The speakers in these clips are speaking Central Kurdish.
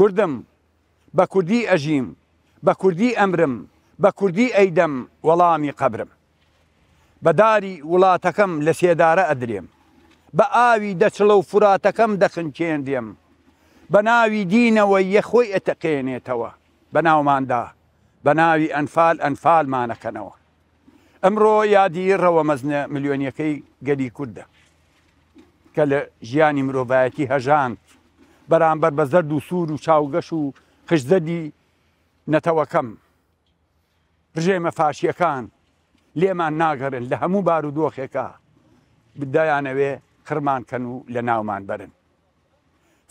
کوردم بە کوردی ئەژیم بە کوردی ئەمرم بە کوردی ئەیدەم وەڵامی قەبرم بەداری وڵاتەکەم لە سێدارە ئەدرێم بە ئاوی دەچڵە و فراتەکەم دەخنچێندێم بە ناوی دینەوە یەخۆی ئەتەقێنێتەوە بە ناوماندا بە ناوی ئەنفال ئەنفالمانەکەنەوە ئەمڕۆ یادی ڕەوە مەزنە ملیۆنیەکەی گەلی کووردە کە لە ژیانی مرۆڤایەتی هەژاند بەرامبەر بە زەرد و سوور و چاوگەش و خشزەدی نەتەوەکەم ڕژێمە فاشیەکان لێمان ناگەرن لە هەموو بار و دۆخێکە بدایانەوێ خرمانکەن و لە ناومان بەرن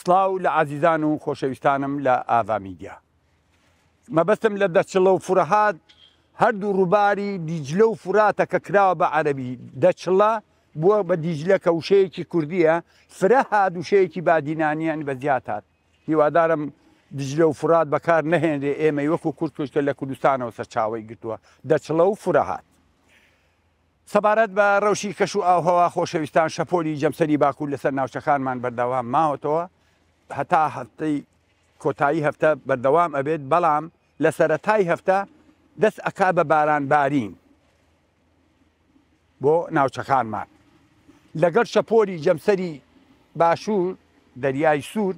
سلااو لە عزیزان و خۆشەویستانم لە ئاڤامیدیا مەبەستم لە دەچڵە و فورەهات هەردوو ڕووباری دیجلە و فراتە کە کراوە بە عەربی دەچڵە بووە بە دیجلە کەوشەیەکی کوردیە فرە هادووشەیەکی بادینانیان بە زیات هاات هیوادارم دژلە و فرات بەکار نەهێنێ ئێمە وەکو کورد کوشتە لە کوردستانەوە سەر چاوی گرتووە دەچڵە و فرەهات سەبارەت بە ڕەوشی کەش و ئاهەوا خۆشەویستان شەپۆلی جەمسەری باکوور لەسەر ناوچەکانمان بەردەوام ماوەتەوە هەتا هەفتەی کۆتایی هەفتە بەردەوام ئەبێت بەڵام لە سەتای هەفتە دەست ئەکا بە باران بارین بۆ ناوچەکانمان لەگەڵ شەپۆری جەمسەری باشوور دەریای سوور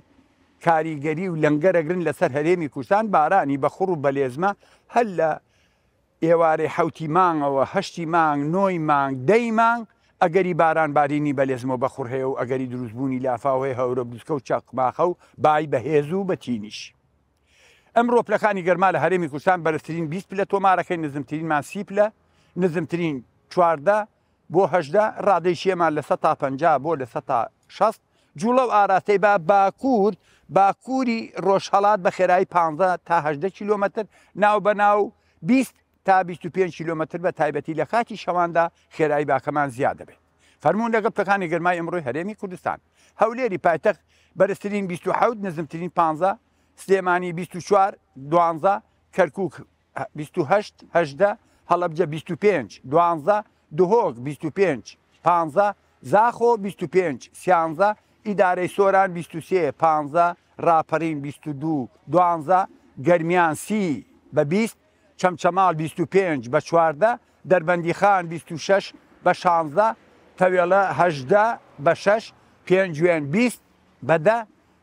کاریگەری و لەنگەرەگرن لەسەر هەرێمی کوردستان بارانی بە خوڕ و بەلێزمە هەل لە ئێوارەی حوتی مانگەوە هەشتی مانگ نۆی مانگ دەی مانگ ئەگەری باران بارینی بەلێزمەوە بەخور هەیە و ئەگەری دروستبوونی لافااوی هەورە بلوسکە و چاقماخە و بای بەهێز و بەتینیش. ئەمڕۆ پلەکانی گەرما لە هەرێمی کوردستان بەرزترین 20 پلە تۆمارەکەی نزمترین ماسیپ لە نزمترین چواردە بۆهدا ڕادێشیەمان لە سە تا پ بۆ لە سە تا 16 جوڵە و ئاراستەی با باکوور باکووری ڕۆژهڵات بە خێرایی 15 تاهدە کیلومتر ناو بە ناو 20 تا 25 کیلومتر بە تایبەتی لە خاکی شەواندا خێرایی باکەمان زیاد دەبێت فەرمونون لەگە پەکانی گەرمای ئەمڕۆی هەرێمی کوردستان هەولێری پایتەخت بەرزترین 26 نزمترین 15 سلێمانی 24 دوانزە کەرکک 28 هەدە هەڵبجە 25 دوانزە دهۆک 25 15 زاخۆ 25 سیانزە ئیدارەی سۆران 23 15 راپەرین 22 دوانزە گەرمیان سی بە 20 چەمچەمال 25 بە چواردە دەربەندی خان 26 بە شانزە تەوێڵەهدا بە 6 پێنجێن 20 بەدە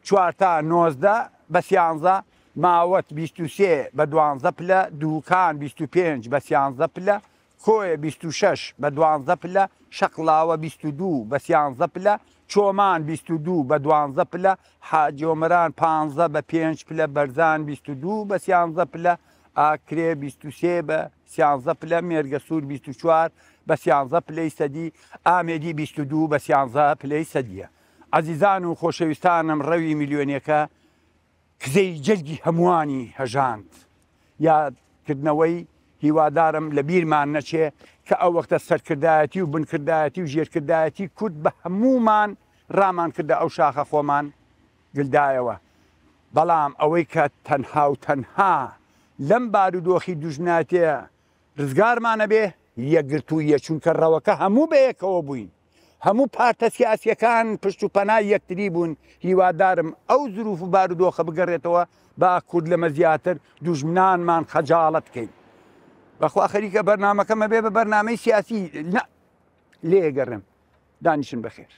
چوارتا نۆزدە بە سیانزە ماوەت 23 بە دوانزە پلە دووکان 25 بە سیانزە پلە کۆیە 26 بە دوانزە پلە شەقلاوە 22 بە سیانزە پلە چۆمان 22 بە دوانزە پلە حاجۆمەران 15 بە 5 پلە بەرزان 22 بە سیانزە پلە ئاکرێ 23 بە سیانزە پلە مێرگە سوور 24 بە سیانزە پلەی سەدی ئامێدی 22 بە سیانزە پلەی سەدیە عزیزان و خۆشەویستانم ڕەوی میلیۆنێکە کزەی جەرگی هەمووانی هەژاند یادکردنەوەی هیوادارم لە بیرمان نەچێ کە ئەو وەختە سەرکردایەتی و بنکردایەتی و ژێرکردایەتی کورد بە هەمومان ڕامان کردە ئەو شاخە خۆمان گلدایەوە بەڵام ئەوەی کە تەنها و تەنها لەم بارودۆخی دوژناتەیە ڕزگارمانە بێ یەگرت و یەچونکە ڕەوەکە هەموو بەیەکەوە بووین هەموو پارتە سیاسیەکان پشت و پەنا یەکتری بوون هیوادارم ئەو زروف و بارودۆخە بگەڕێتەوە با کورد لەمە زیاتر دوژمنانمان خەجاڵەت بکەین بەخوا خەریکە بەرنمەکەمە بێ بە بەرنامەی سیاسی لێگەڕم دانیشن بەخێر.